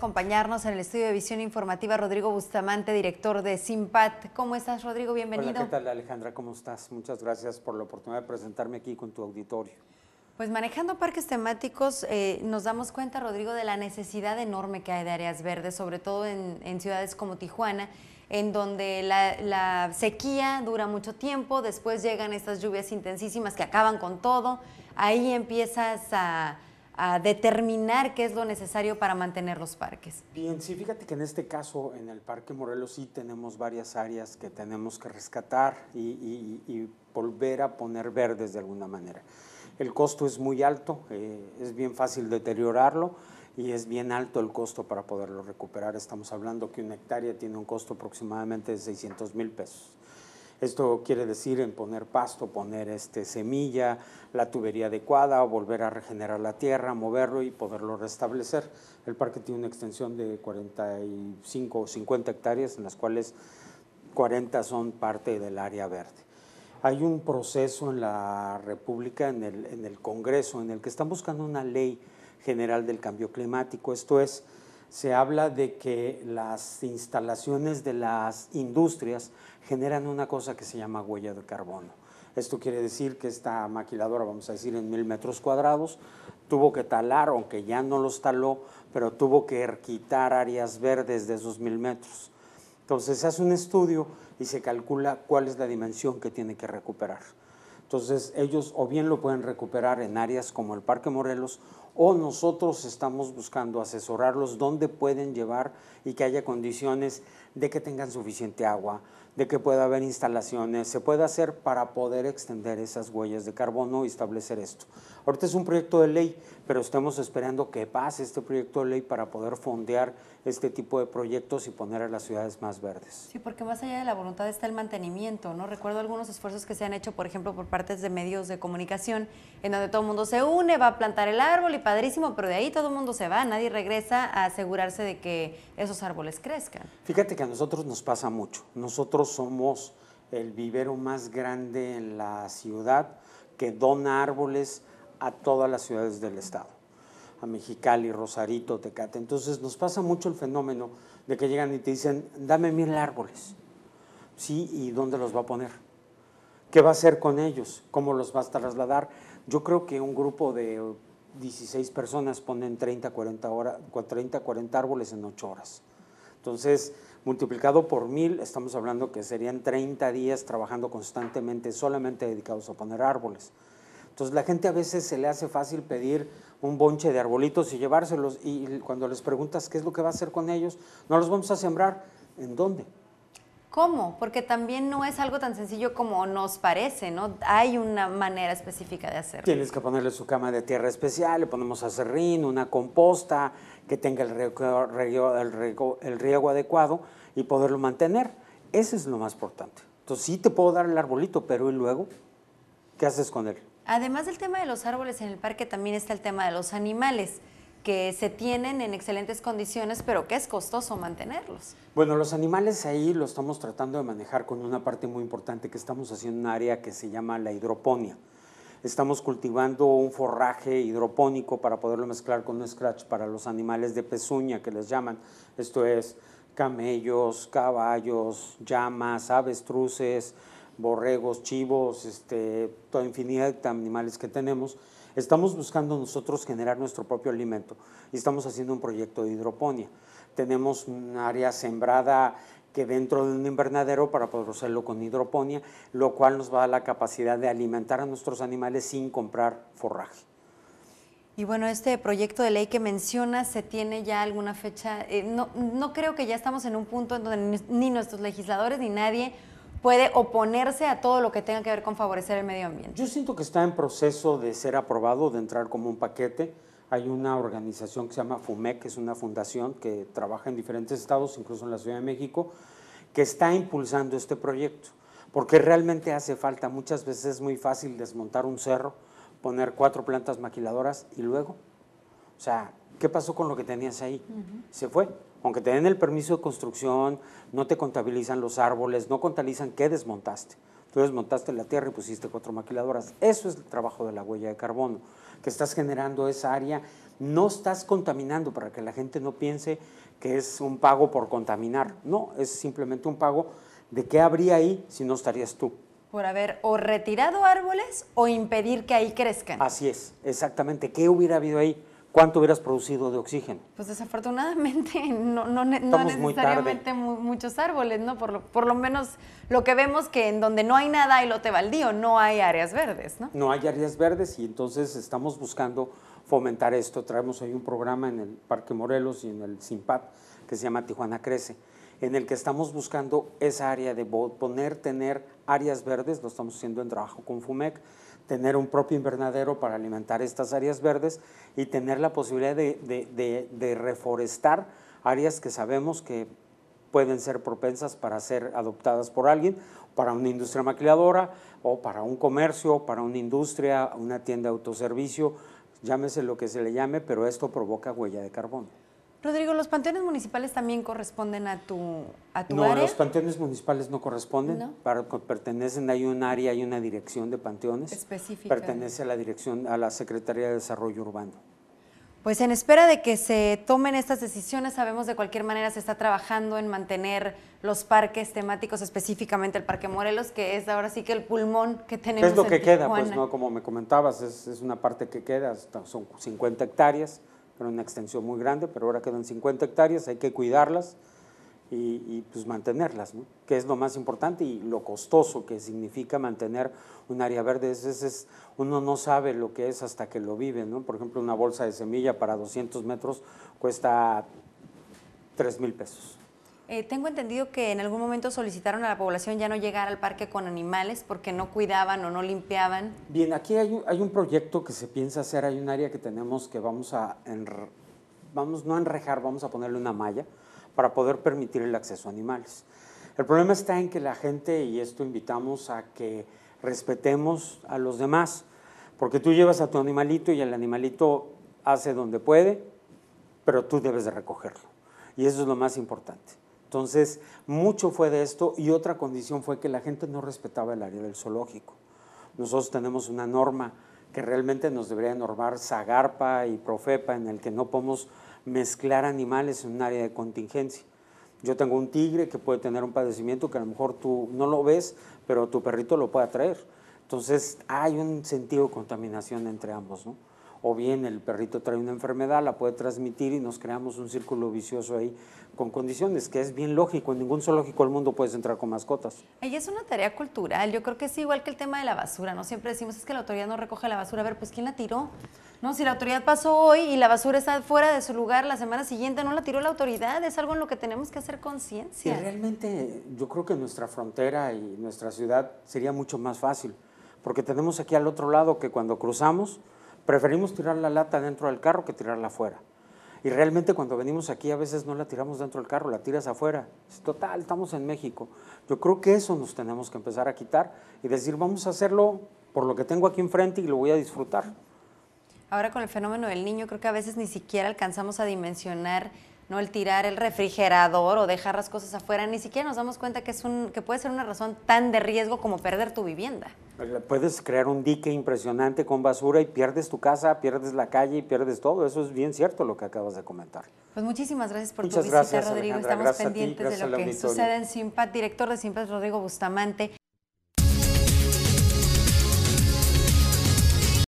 acompañarnos en el estudio de visión informativa Rodrigo Bustamante, director de SIMPAT. ¿Cómo estás, Rodrigo? Bienvenido. Hola, ¿qué Alejandra? ¿Cómo estás? Muchas gracias por la oportunidad de presentarme aquí con tu auditorio. Pues manejando parques temáticos, eh, nos damos cuenta, Rodrigo, de la necesidad enorme que hay de áreas verdes, sobre todo en, ciudades como Tijuana, en donde la, sequía dura mucho tiempo, después llegan estas lluvias intensísimas que acaban con todo, ahí empiezas a a determinar qué es lo necesario para mantener los parques? Bien, sí, fíjate que en este caso, en el Parque Morelos sí tenemos varias áreas que tenemos que rescatar y, volver a poner verdes de alguna manera. El costo es muy alto, eh, es bien fácil deteriorarlo y es bien alto el costo para poderlo recuperar. Estamos hablando que una hectárea tiene un costo aproximadamente de 600 mil pesos. Esto quiere decir en poner pasto, poner este, semilla, la tubería adecuada, volver a regenerar la tierra, moverlo y poderlo restablecer. El parque tiene una extensión de 45 o 50 hectáreas, en las cuales 40 son parte del área verde. Hay un proceso en la República, en el Congreso, en el que están buscando una ley general del cambio climático. Esto es, se habla de que las instalaciones de las industrias generan una cosa que se llama huella de carbono. Esto quiere decir que esta maquiladora, vamos a decir, en mil metros cuadrados, tuvo que talar, aunque ya no los taló, pero tuvo que quitar áreas verdes de esos mil metros. Entonces se hace un estudio y se calcula cuál es la dimensión que tiene que recuperar. Entonces ellos o bien lo pueden recuperar en áreas como el Parque Morelos o nosotros estamos buscando asesorarlos dónde pueden llevar y que haya condiciones de que tengan suficiente agua, de que pueda haber instalaciones, se puede hacer para poder extender esas huellas de carbono y establecer esto. Ahorita es un proyecto de ley, pero estamos esperando que pase este proyecto de ley para poder fondear este tipo de proyectos y poner a las ciudades más verdes. Sí, porque más allá de la voluntad está el mantenimiento, ¿no? Recuerdo algunos esfuerzos que se han hecho, por ejemplo, por partes de medios de comunicación, en donde todo el mundo se une, va a plantar el árbol y padrísimo, pero de ahí todo el mundo se va, nadie regresa a asegurarse de que esos árboles crezcan. Fíjate que a nosotros nos pasa mucho. Nosotros somos el vivero más grande en la ciudad que dona árboles a todas las ciudades del estado, a Mexicali, Rosarito, Tecate. Entonces nos pasa mucho el fenómeno de que llegan y te dicen, dame mil árboles. Sí, ¿y dónde los va a poner? ¿Qué va a hacer con ellos? ¿Cómo los va a trasladar? Yo creo que un grupo de 16 personas ponen 30, 40, 30, 40 árboles en 8 horas. Entonces, multiplicado por mil, estamos hablando que serían 30 días trabajando constantemente solamente dedicados a poner árboles. Entonces la gente a veces se le hace fácil pedir un bonche de arbolitos y llevárselos y cuando les preguntas qué es lo que va a hacer con ellos, no los vamos a sembrar, ¿en dónde? ¿Cómo? Porque también no es algo tan sencillo como nos parece, ¿no? Hay una manera específica de hacerlo. Tienes que ponerle su cama de tierra especial, le ponemos acerrín, una composta, que tenga el riego, el, riego, adecuado y poderlo mantener. Ese es lo más importante. Entonces sí te puedo dar el arbolito, pero ¿y luego? ¿Qué haces con él? Además del tema de los árboles en el parque, también está el tema de los animales que se tienen en excelentes condiciones, pero que es costoso mantenerlos. Bueno, los animales ahí lo estamos tratando de manejar con una parte muy importante que estamos haciendo en un área que se llama la hidroponía. Estamos cultivando un forraje hidropónico para poderlo mezclar con un scratch para los animales de pezuña que les llaman. Esto es camellos, caballos, llamas, avestruces, borregos, chivos, este, toda infinidad de animales que tenemos Estamos buscando nosotros generar nuestro propio alimento y estamos haciendo un proyecto de hidroponía. Tenemos un área sembrada que dentro de un invernadero para poder hacerlo con hidroponía, lo cual nos va a dar la capacidad de alimentar a nuestros animales sin comprar forraje. Y bueno, este proyecto de ley que mencionas, ¿se tiene ya alguna fecha? Eh, no, no creo que ya estamos en un punto en donde ni nuestros legisladores ni nadie puede oponerse a todo lo que tenga que ver con favorecer el medio ambiente. Yo siento que está en proceso de ser aprobado, de entrar como un paquete. Hay una organización que se llama FUMEC, que es una fundación que trabaja en diferentes estados, incluso en la Ciudad de México, que está impulsando este proyecto, porque realmente hace falta. Muchas veces es muy fácil desmontar un cerro, poner cuatro plantas maquiladoras y luego, o sea, ¿qué pasó con lo que tenías ahí? Se fue. Aunque te den el permiso de construcción, no te contabilizan los árboles, no contabilizan qué desmontaste. Tú desmontaste la tierra y pusiste cuatro maquiladoras. Eso es el trabajo de la huella de carbono, que estás generando esa área. No estás contaminando para que la gente no piense que es un pago por contaminar. No, es simplemente un pago de qué habría ahí si no estarías tú. Por haber o retirado árboles o impedir que ahí crezcan. Así es, exactamente. ¿Qué hubiera habido ahí? ¿cuánto hubieras producido de oxígeno? Pues desafortunadamente no, necesariamente muchos árboles, ¿no? Por lo, menos lo que vemos que en donde no hay nada hay lote baldío, no hay áreas verdes, ¿no? No hay áreas verdes y entonces estamos buscando fomentar esto. Traemos hoy un programa en el Parque Morelos y en el Simpat que se llama Tijuana Crece, en el que estamos buscando esa área de poner, tener áreas verdes, lo estamos haciendo en trabajo con FUMEC, tener un propio invernadero para alimentar estas áreas verdes y tener la posibilidad de, reforestar áreas que sabemos que pueden ser propensas para ser adoptadas por alguien, para una industria maquiladora o para un comercio, para una industria, una tienda de autoservicio, llámese lo que se le llame, pero esto provoca huella de carbono. Rodrigo, ¿los panteones municipales también corresponden a tu, área? No, los panteones municipales no corresponden. pertenecen, hay un área, hay una dirección de panteones. Específica. Pertenece a la dirección, a la Secretaría de Desarrollo Urbano. Pues en espera de que se tomen estas decisiones, sabemos de cualquier manera se está trabajando en mantener los parques temáticos, específicamente el Parque Morelos, que es ahora sí que el pulmón que tenemos. Es lo que queda, pues no, como me comentabas, es, es una parte que queda, son 50 hectáreas era una extensión muy grande, pero ahora quedan 50 hectáreas, hay que cuidarlas y, pues mantenerlas, que es lo más importante y lo costoso que significa mantener un área verde. Es, uno no sabe lo que es hasta que lo vive. Por ejemplo, una bolsa de semilla para 200 metros cuesta 3 mil pesos. Eh, tengo entendido que en algún momento solicitaron a la población ya no llegar al parque con animales porque no cuidaban o no limpiaban. Bien, aquí hay un, proyecto que se piensa hacer, hay un área que tenemos que vamos a, vamos no a enrejar, vamos a ponerle una malla para poder permitir el acceso a animales. El problema está en que la gente, y esto invitamos a que respetemos a los demás, porque tú llevas a tu animalito y el animalito hace donde puede, pero tú debes de recogerlo. Y eso es lo más importante. Entonces, mucho fue de esto y otra condición fue que la gente no respetaba el área del zoológico. Nosotros tenemos una norma que realmente nos debería normar Zagarpa y Profepa, en el que no podemos mezclar animales en un área de contingencia. Yo tengo un tigre que puede tener un padecimiento que a lo mejor tú no lo ves, pero tu perrito lo puede atraer. Entonces hay un sentido de contaminación entre ambos, ¿no? o bien el perrito trae una enfermedad, la puede transmitir y nos creamos un círculo vicioso ahí con condiciones, que es bien lógico, en ningún zoológico del mundo puedes entrar con mascotas. Y es una tarea cultural, yo creo que es igual que el tema de la basura, ¿no? Siempre decimos es que la autoridad no recoge la basura, a ver, pues ¿quién la tiró? No, si la autoridad pasó hoy y la basura está fuera de su lugar la semana siguiente, no la tiró la autoridad, es algo en lo que tenemos que hacer conciencia. realmente yo creo que nuestra frontera y nuestra ciudad sería mucho más fácil, porque tenemos aquí al otro lado que cuando cruzamos, Preferimos tirar la lata dentro del carro que tirarla afuera. Y realmente cuando venimos aquí a veces no la tiramos dentro del carro, la tiras afuera. Total, estamos en México. Yo creo que eso nos tenemos que empezar a quitar y decir, vamos a hacerlo por lo que tengo aquí enfrente y lo voy a disfrutar. Ahora con el fenómeno del niño creo que a veces ni siquiera alcanzamos a dimensionar no el tirar el refrigerador o dejar las cosas afuera, ni siquiera nos damos cuenta que es un que puede ser una razón tan de riesgo como perder tu vivienda. Puedes crear un dique impresionante con basura y pierdes tu casa, pierdes la calle y pierdes todo. Eso es bien cierto lo que acabas de comentar. Pues muchísimas gracias por tu visita, Rodrigo. Estamos pendientes de lo que suceda en Simpat. Director de Simpat, Rodrigo Bustamante.